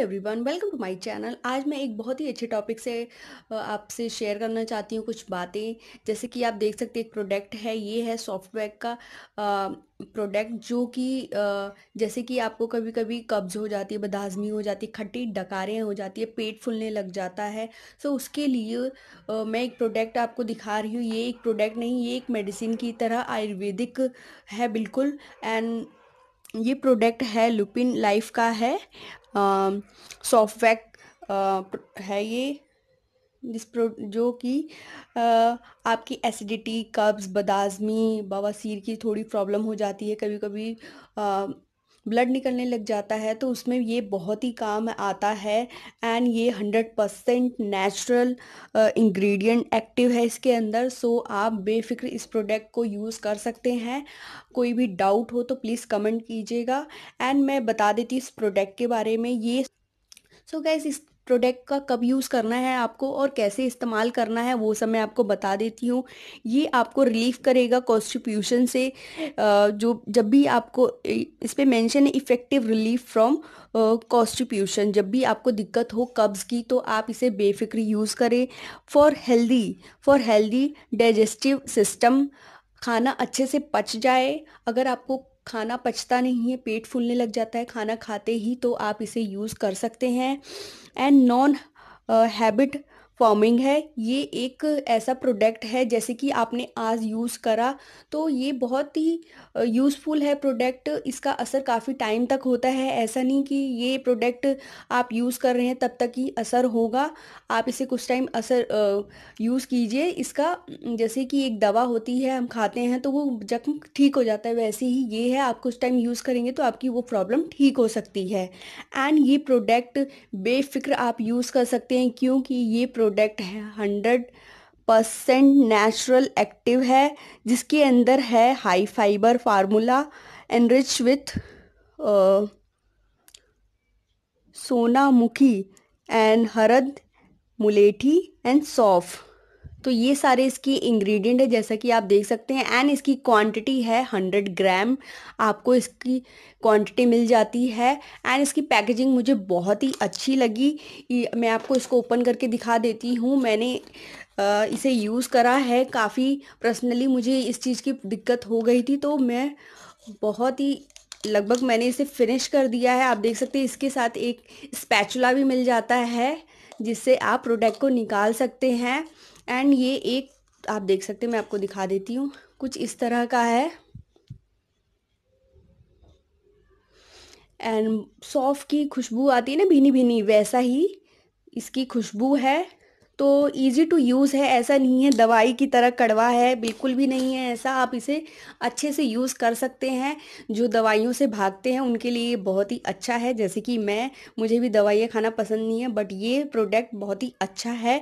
everyone welcome to my channel आज मैं एक बहुत ही अच्छे टॉपिक से आपसे शेयर करना चाहती हूँ कुछ बातें जैसे कि आप देख सकते हैं एक प्रोडक्ट है ये है सॉफ्टवेयर का प्रोडक्ट जो कि जैसे कि आपको कभी कभी कब्ज हो जाती है बदहाजमी हो जाती है खट्टी डकारें हो जाती है पेट फूलने लग जाता है सो उसके लिए मैं एक प्रोडक्ट आपको दिखा रही हूँ ये एक प्रोडक्ट नहीं ये एक मेडिसिन की तरह आयुर्वेदिक है बिल्कुल एंड ये प्रोडक्ट है लुपिन लाइफ का है सॉफ्टवेक है ये जिस प्रो जो कि आपकी एसिडिटी कब्ज़ बदाज़मी बवासीर की थोड़ी प्रॉब्लम हो जाती है कभी कभी ब्लड निकलने लग जाता है तो उसमें ये बहुत ही काम आता है एंड ये hundred percent natural ingredient active है इसके अंदर सो आप बेफिक्र इस प्रोडक्ट को यूज़ कर सकते हैं कोई भी डाउट हो तो प्लीज़ कमेंट कीजिएगा एंड मैं बता देती इस प्रोडक्ट के बारे में ये सो so गैस इस प्रोडक्ट का कब यूज़ करना है आपको और कैसे इस्तेमाल करना है वो सब मैं आपको बता देती हूँ ये आपको रिलीफ करेगा कॉन्स्टिप्यूशन से जो जब भी आपको इस पर मैंशन है इफ़ेक्टिव रिलीफ फ्रॉम कॉन्स्टिप्यूशन जब भी आपको दिक्कत हो कब्ज़ की तो आप इसे बेफिक्र यूज़ करें for healthy for healthy digestive system खाना अच्छे से पच जाए अगर आपको खाना पचता नहीं है पेट फूलने लग जाता है खाना खाते ही तो आप इसे यूज़ कर सकते हैं एंड नॉन हैबिट फॉर्मिंग है ये एक ऐसा प्रोडक्ट है जैसे कि आपने आज यूज़ करा तो ये बहुत ही यूज़फुल है प्रोडक्ट इसका असर काफ़ी टाइम तक होता है ऐसा नहीं कि ये प्रोडक्ट आप यूज़ कर रहे हैं तब तक ही असर होगा आप इसे कुछ टाइम असर यूज़ कीजिए इसका जैसे कि एक दवा होती है हम खाते हैं तो वो जख्म ठीक हो जाता है वैसे ही ये है आप कुछ टाइम यूज़ करेंगे तो आपकी वो प्रॉब्लम ठीक हो सकती है एंड ये प्रोडक्ट बेफिक्र आप यूज़ कर सकते हैं क्योंकि ये प्रोडक्ट प्रोडक्ट है हंड्रेड परसेंट नेचुरल एक्टिव है जिसके अंदर है high fibre formula enrich with सोनामुखी एंड हरद मुलेठी एंड सॉफ्ट तो ये सारे इसकी इंग्रेडिएंट है जैसा कि आप देख सकते हैं एंड इसकी क्वांटिटी है 100 ग्राम आपको इसकी क्वांटिटी मिल जाती है एंड इसकी पैकेजिंग मुझे बहुत ही अच्छी लगी मैं आपको इसको ओपन करके दिखा देती हूँ मैंने इसे यूज़ करा है काफ़ी पर्सनली मुझे इस चीज़ की दिक्कत हो गई थी तो मैं बहुत ही लगभग मैंने इसे फिनिश कर दिया है आप देख सकते हैं इसके साथ एक स्पैचुला भी मिल जाता है जिससे आप प्रोडक्ट को निकाल सकते हैं एंड ये एक आप देख सकते हैं मैं आपको दिखा देती हूँ कुछ इस तरह का है एंड सौफ की खुशबू आती है ना भीनी भीनी वैसा ही इसकी खुशबू है तो ईज़ी टू यूज़ है ऐसा नहीं है दवाई की तरह कड़वा है बिल्कुल भी नहीं है ऐसा आप इसे अच्छे से यूज़ कर सकते हैं जो दवाइयों से भागते हैं उनके लिए बहुत ही अच्छा है जैसे कि मैं मुझे भी दवाइयाँ खाना पसंद नहीं है बट ये प्रोडक्ट बहुत ही अच्छा है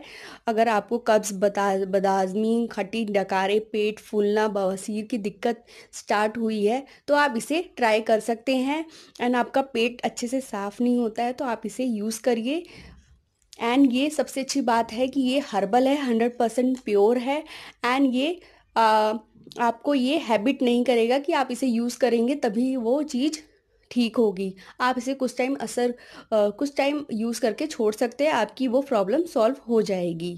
अगर आपको कब्ज़ बता बदाजमी खटी डकारे पेट फूलना बवासीर की दिक्कत स्टार्ट हुई है तो आप इसे ट्राई कर सकते हैं एंड आपका पेट अच्छे से साफ़ नहीं होता है तो आप इसे यूज़ करिए एंड ये सबसे अच्छी बात है कि ये हर्बल है हंड्रेड परसेंट प्योर है एंड ये आ, आपको ये हैबिट नहीं करेगा कि आप इसे यूज़ करेंगे तभी वो चीज़ ठीक होगी आप इसे कुछ टाइम असर आ, कुछ टाइम यूज़ करके छोड़ सकते हैं आपकी वो प्रॉब्लम सॉल्व हो जाएगी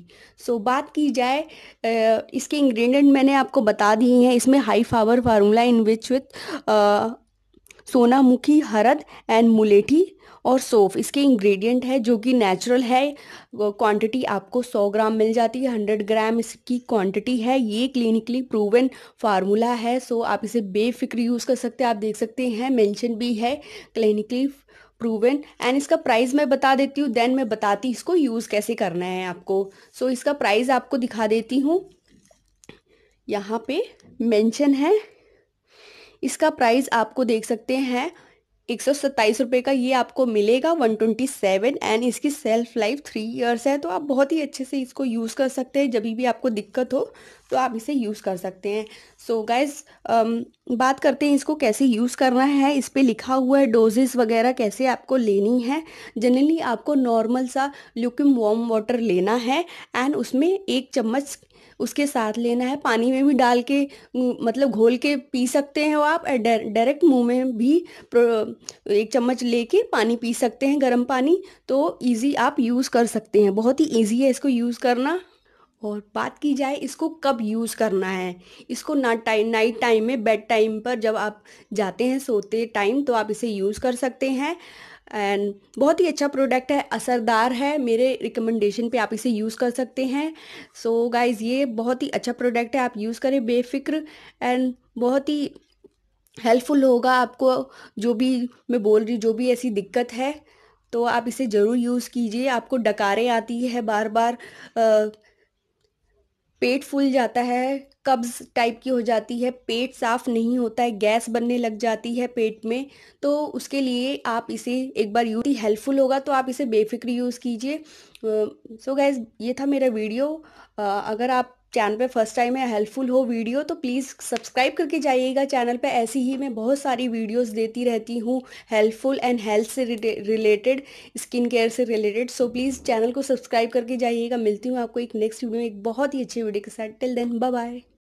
सो so, बात की जाए आ, इसके इंग्रेडिएंट मैंने आपको बता दिए हैं इसमें high fibre formula in which with सोनामुखी हरद एंड मुलेठी और सोफ इसके इंग्रेडिएंट है जो कि नेचुरल है क्वांटिटी आपको 100 ग्राम मिल जाती है 100 ग्राम इसकी क्वांटिटी है ये क्लिनिकली प्रूवन फार्मूला है सो आप इसे बेफिक्र यूज़ कर सकते हैं आप देख सकते हैं मेंशन भी है क्लिनिकली प्रूवन एंड इसका प्राइस मैं बता देती हूँ देन मैं बताती इसको यूज़ कैसे करना है आपको सो so, इसका प्राइस आपको दिखा देती हूँ यहाँ पे मेंशन है इसका प्राइस आपको देख सकते हैं एक सौ सत्ताईस रुपये का ये आपको मिलेगा वन ट्वेंटी सेवन एंड इसकी सेल्फ लाइफ थ्री ईयर्स है तो आप बहुत ही अच्छे से इसको यूज़ कर सकते हैं जब भी आपको दिक्कत हो तो आप इसे यूज़ कर सकते हैं सो so गाइज um, बात करते हैं इसको कैसे यूज़ करना है इस पर लिखा हुआ है डोजेस वगैरह कैसे आपको लेनी है जनरली आपको नॉर्मल सा लुकम वॉर्म वाटर लेना है एंड उसमें एक चम्मच उसके साथ लेना है पानी में भी डाल के मतलब घोल के पी सकते हैं आप डायरेक्ट मुंह में भी एक चम्मच लेके पानी पी सकते हैं गर्म पानी तो इजी आप यूज़ कर सकते हैं बहुत ही इजी है इसको यूज़ करना और बात की जाए इसको कब यूज़ करना है इसको ना टाइम नाइट टाइम में बेड टाइम पर जब आप जाते हैं सोते टाइम तो आप इसे यूज़ कर सकते हैं एंड बहुत ही अच्छा प्रोडक्ट है असरदार है मेरे रिकमेंडेशन पे आप इसे यूज़ कर सकते हैं सो so गाइज़ ये बहुत ही अच्छा प्रोडक्ट है आप यूज़ करें बेफिक्र एंड बहुत ही हेल्पफुल होगा आपको जो भी मैं बोल रही जो भी ऐसी दिक्कत है तो आप इसे ज़रूर यूज़ कीजिए आपको डकारें आती है बार बार आ, पेट फूल जाता है कब्ज़ टाइप की हो जाती है पेट साफ नहीं होता है गैस बनने लग जाती है पेट में तो उसके लिए आप इसे एक बार यूज हेल्पफुल होगा तो आप इसे बेफिक्री यूज़ कीजिए सो गैस ये था मेरा वीडियो आ, अगर आप चैनल पे फर्स्ट टाइम है हेल्पफुल हो वीडियो तो प्लीज़ सब्सक्राइब करके जाइएगा चैनल पे ऐसी ही मैं बहुत सारी वीडियोस देती रहती हूँ हेल्पफुल एंड हेल्थ से रिलेटेड स्किन केयर से रिलेटेड सो प्लीज़ चैनल को सब्सक्राइब करके जाइएगा मिलती हूँ आपको एक नेक्स्ट वीडियो में एक बहुत ही अच्छी वीडियो के साथ टिल देन बाय